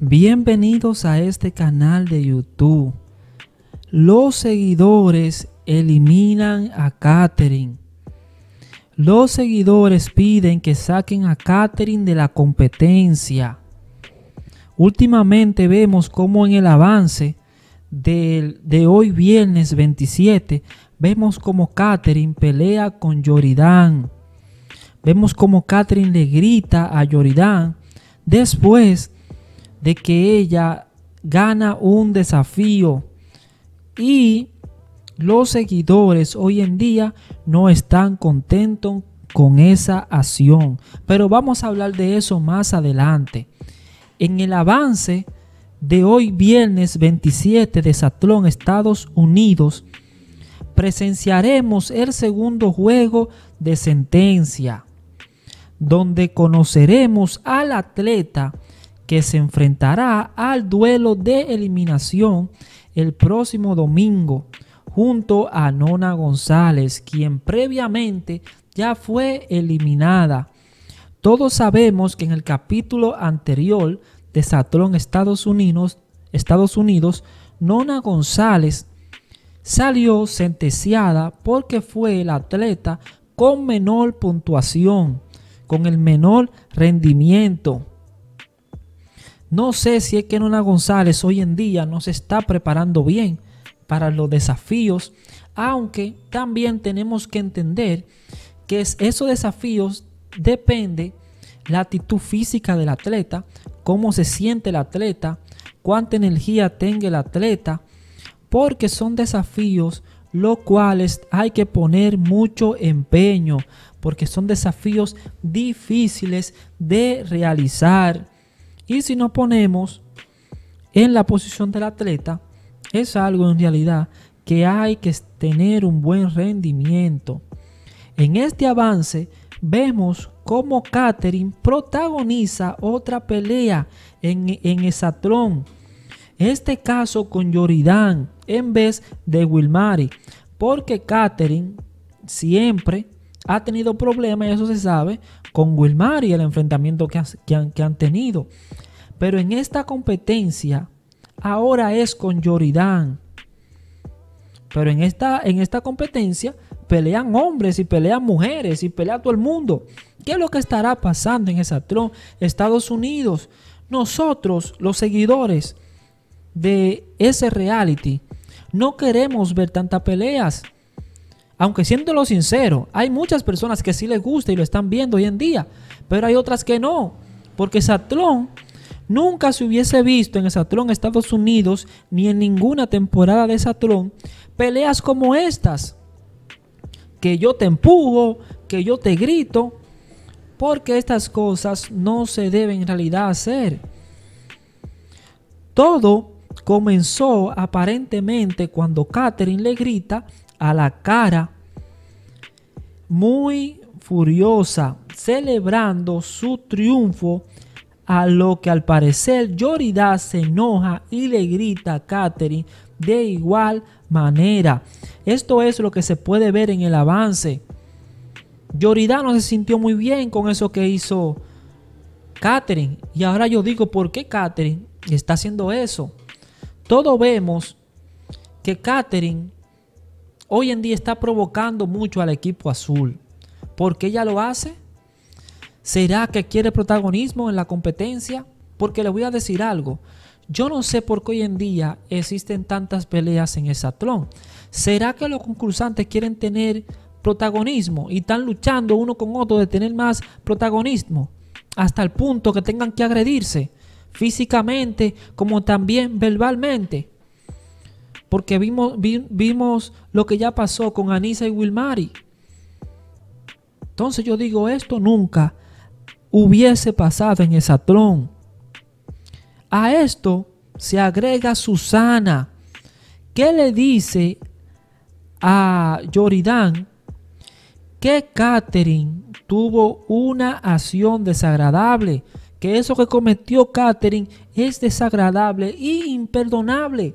Bienvenidos a este canal de YouTube. Los seguidores eliminan a Katherine. Los seguidores piden que saquen a Katherine de la competencia. Últimamente vemos cómo en el avance de hoy viernes 27 Vemos como Catherine pelea con Yoridán. Vemos como Catherine le grita a Yoridán después de que ella gana un desafío. Y los seguidores hoy en día no están contentos con esa acción. Pero vamos a hablar de eso más adelante. En el avance de hoy viernes 27 de Satlón, Estados Unidos, presenciaremos el segundo juego de sentencia, donde conoceremos al atleta que se enfrentará al duelo de eliminación el próximo domingo junto a Nona González, quien previamente ya fue eliminada. Todos sabemos que en el capítulo anterior de Satrón Estados Unidos, Estados Unidos, Nona González salió sentenciada porque fue el atleta con menor puntuación, con el menor rendimiento. No sé si es que Nona González hoy en día no se está preparando bien para los desafíos, aunque también tenemos que entender que esos desafíos depende la actitud física del atleta, cómo se siente el atleta, cuánta energía tenga el atleta, porque son desafíos los cuales hay que poner mucho empeño, porque son desafíos difíciles de realizar. Y si nos ponemos en la posición del atleta, es algo en realidad que hay que tener un buen rendimiento. En este avance vemos cómo Catherine protagoniza otra pelea en, en este caso con Yoridán en vez de Wilmary. porque Catherine siempre ha tenido problemas, y eso se sabe, con y el enfrentamiento que, han, tenido. Pero en esta competencia, ahora es con Yoridán. Pero en esta, en esta competencia pelean hombres y pelean mujeres y pelea todo el mundo. ¿Qué es lo que estará pasando en esa tron? Estados Unidos, nosotros, los seguidores, de ese reality. No queremos ver tantas peleas. Aunque lo sincero, hay muchas personas que sí les gusta y lo están viendo hoy en día, pero hay otras que no. Porque Satrón nunca se hubiese visto en Satrón Estados Unidos ni en ninguna temporada de Satrón. peleas como estas. Que yo te empujo, que yo te grito, porque estas cosas no se deben en realidad hacer. Todo comenzó aparentemente cuando Catherine le grita a la cara, muy furiosa, celebrando su triunfo, a lo que al parecer Yorida se enoja y le grita a Catherine de igual manera. Esto es lo que se puede ver en el avance. Yorida no se sintió muy bien con eso que hizo Catherine. Y ahora yo digo, ¿por qué Catherine está haciendo eso? todos vemos que Catherine hoy en día está provocando mucho al equipo azul. ¿Por qué ella lo hace? ¿Será que quiere protagonismo en la competencia? Porque le voy a decir algo. Yo no sé por qué hoy en día existen tantas peleas en el Satlón. ¿Será que los concursantes quieren tener protagonismo y están luchando uno con otro de tener más protagonismo hasta el punto que tengan que agredirse? físicamente como también verbalmente. Porque vimos, vimos lo que ya pasó con Anisa y Wilmari. Entonces yo digo, esto nunca hubiese pasado en satrón. A esto se agrega Susana, que le dice a Yoridán que Catherine tuvo una acción desagradable que eso que cometió Catherine es desagradable e imperdonable.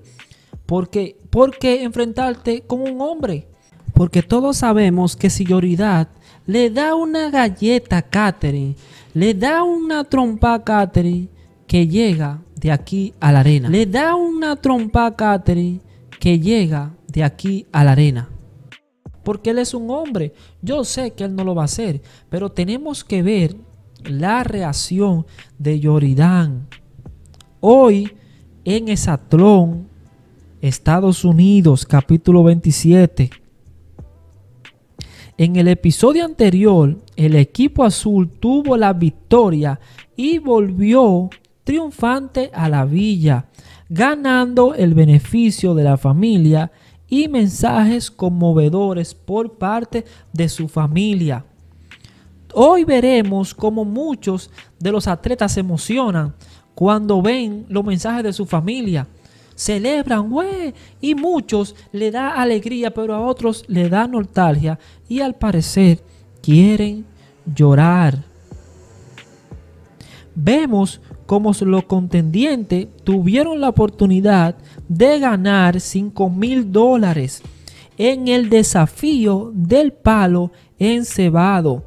Porque, qué enfrentarte con un hombre. Porque todos sabemos que si Lloridad le da una galleta a Catherine, le da una trompa a Catherine que llega de aquí a la arena. Le da una trompa a Catherine que llega de aquí a la arena. Porque él es un hombre. Yo sé que él no lo va a hacer, pero tenemos que ver la reacción de Yoridán. Hoy en Esatlón, Estados Unidos, capítulo 27. En el episodio anterior, el equipo azul tuvo la victoria y volvió triunfante a la villa, ganando el beneficio de la familia y mensajes conmovedores por parte de su familia. Hoy veremos cómo muchos de los atletas se emocionan cuando ven los mensajes de su familia. Celebran, güey, y muchos le da alegría, pero a otros le da nostalgia y al parecer quieren llorar. Vemos como los contendientes tuvieron la oportunidad de ganar 5 mil dólares en el desafío del palo encebado.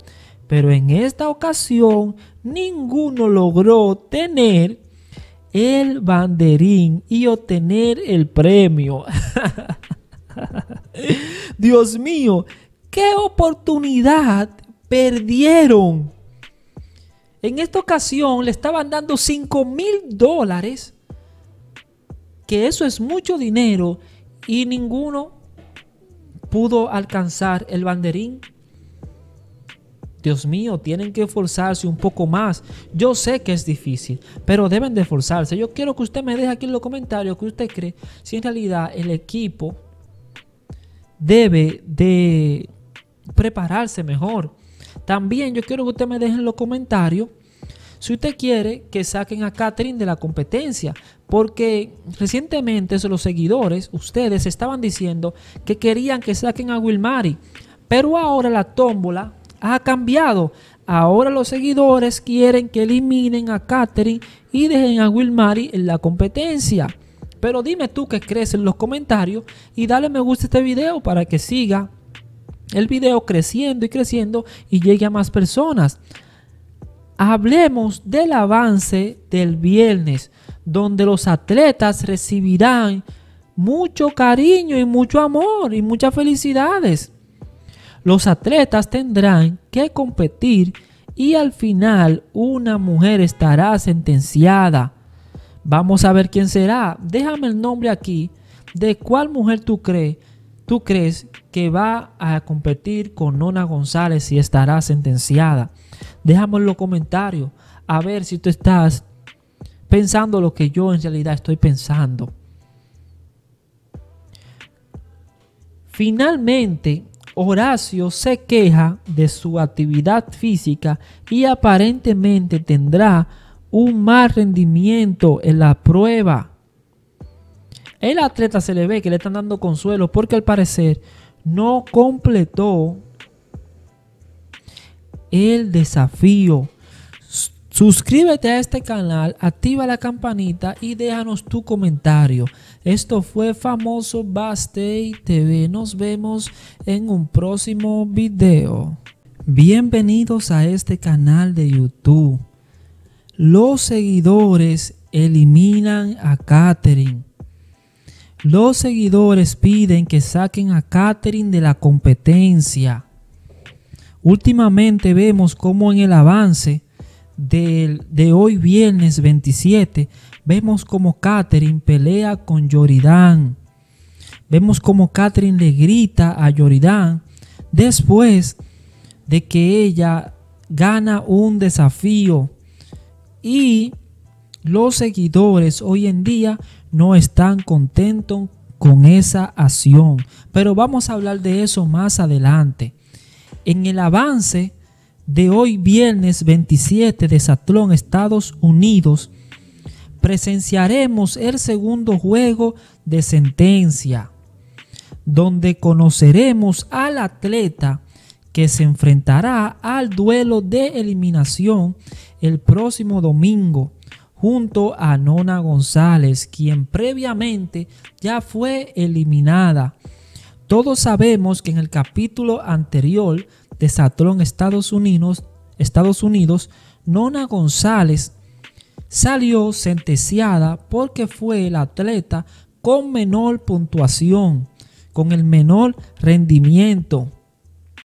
Pero en esta ocasión ninguno logró tener el banderín y obtener el premio. Dios mío, qué oportunidad perdieron. En esta ocasión le estaban dando 5 mil dólares, que eso es mucho dinero, y ninguno pudo alcanzar el banderín Dios mío, tienen que esforzarse un poco más. Yo sé que es difícil, pero deben de esforzarse. Yo quiero que usted me deje aquí en los comentarios que usted cree si en realidad el equipo debe de prepararse mejor. También yo quiero que usted me deje en los comentarios si usted quiere que saquen a Catherine de la competencia, porque recientemente los seguidores, ustedes estaban diciendo que querían que saquen a Wilmary, pero ahora la tómbola ha cambiado. Ahora los seguidores quieren que eliminen a Katherine y dejen a Wilmary en la competencia. Pero dime tú qué crees en los comentarios y dale me gusta a este video para que siga el video creciendo y creciendo y llegue a más personas. Hablemos del avance del viernes, donde los atletas recibirán mucho cariño y mucho amor y muchas felicidades los atletas tendrán que competir y al final una mujer estará sentenciada. Vamos a ver quién será. Déjame el nombre aquí de cuál mujer tú crees, tú crees que va a competir con Nona González y estará sentenciada. Déjame en los comentarios a ver si tú estás pensando lo que yo en realidad estoy pensando. Finalmente, Horacio se queja de su actividad física y aparentemente tendrá un mal rendimiento en la prueba. El atleta se le ve que le están dando consuelo porque al parecer no completó el desafío Suscríbete a este canal, activa la campanita y déjanos tu comentario. Esto fue Famoso Bastey TV. Nos vemos en un próximo video. Bienvenidos a este canal de YouTube. Los seguidores eliminan a Katherine. Los seguidores piden que saquen a Katherine de la competencia. Últimamente vemos cómo en el avance de, hoy viernes 27, vemos como Catherine pelea con Yoridán. Vemos como Catherine le grita a Yoridán después de que ella gana un desafío. Y los seguidores hoy en día no están contentos con esa acción. Pero vamos a hablar de eso más adelante. En el avance de hoy viernes 27 de Satlón, Estados Unidos, presenciaremos el segundo juego de sentencia, donde conoceremos al atleta que se enfrentará al duelo de eliminación el próximo domingo junto a Nona González, quien previamente ya fue eliminada. Todos sabemos que en el capítulo anterior de Estados Unidos, Estados Unidos, Nona González salió sentenciada porque fue el atleta con menor puntuación, con el menor rendimiento